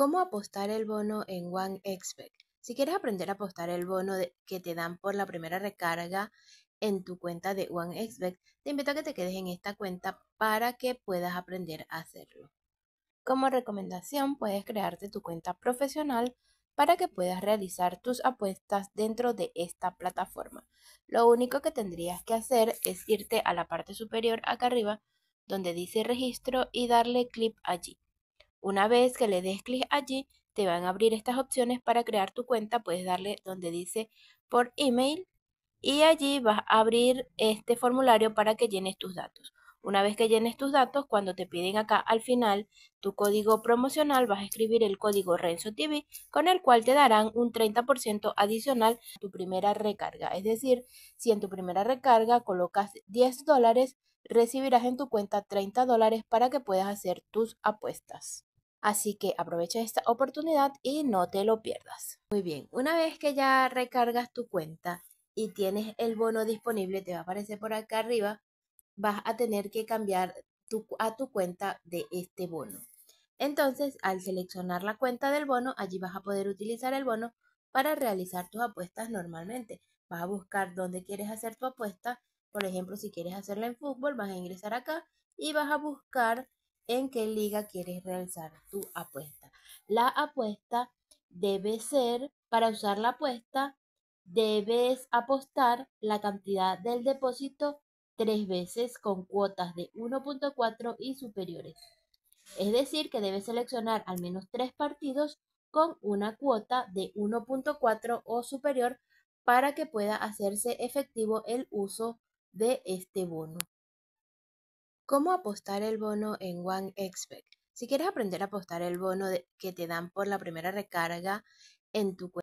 ¿Cómo apostar el bono en OneXpec? Si quieres aprender a apostar el bono que te dan por la primera recarga en tu cuenta de OneXpec, te invito a que te quedes en esta cuenta para que puedas aprender a hacerlo. Como recomendación, puedes crearte tu cuenta profesional para que puedas realizar tus apuestas dentro de esta plataforma. Lo único que tendrías que hacer es irte a la parte superior acá arriba donde dice registro y darle clic allí. Una vez que le des clic allí, te van a abrir estas opciones para crear tu cuenta. Puedes darle donde dice por email y allí vas a abrir este formulario para que llenes tus datos. Una vez que llenes tus datos, cuando te piden acá al final tu código promocional, vas a escribir el código Renzo TV, con el cual te darán un 30% adicional tu primera recarga. Es decir, si en tu primera recarga colocas 10 dólares, recibirás en tu cuenta 30 dólares para que puedas hacer tus apuestas. Así que aprovecha esta oportunidad y no te lo pierdas. Muy bien, una vez que ya recargas tu cuenta y tienes el bono disponible, te va a aparecer por acá arriba, vas a tener que cambiar a tu cuenta de este bono. Entonces, al seleccionar la cuenta del bono, allí vas a poder utilizar el bono para realizar tus apuestas normalmente. Vas a buscar dónde quieres hacer tu apuesta. Por ejemplo, si quieres hacerla en fútbol, vas a ingresar acá y vas a buscar en qué liga quieres realizar tu apuesta. La apuesta debe ser, para usar la apuesta, debes apostar la cantidad del depósito tres veces con cuotas de 1.4 y superiores. Es decir, que debes seleccionar al menos tres partidos con una cuota de 1.4 o superior para que pueda hacerse efectivo el uso de este bono. ¿Cómo apostar el bono en OneXBet? Si quieres aprender a apostar el bono que te dan por la primera recarga en tu cuenta,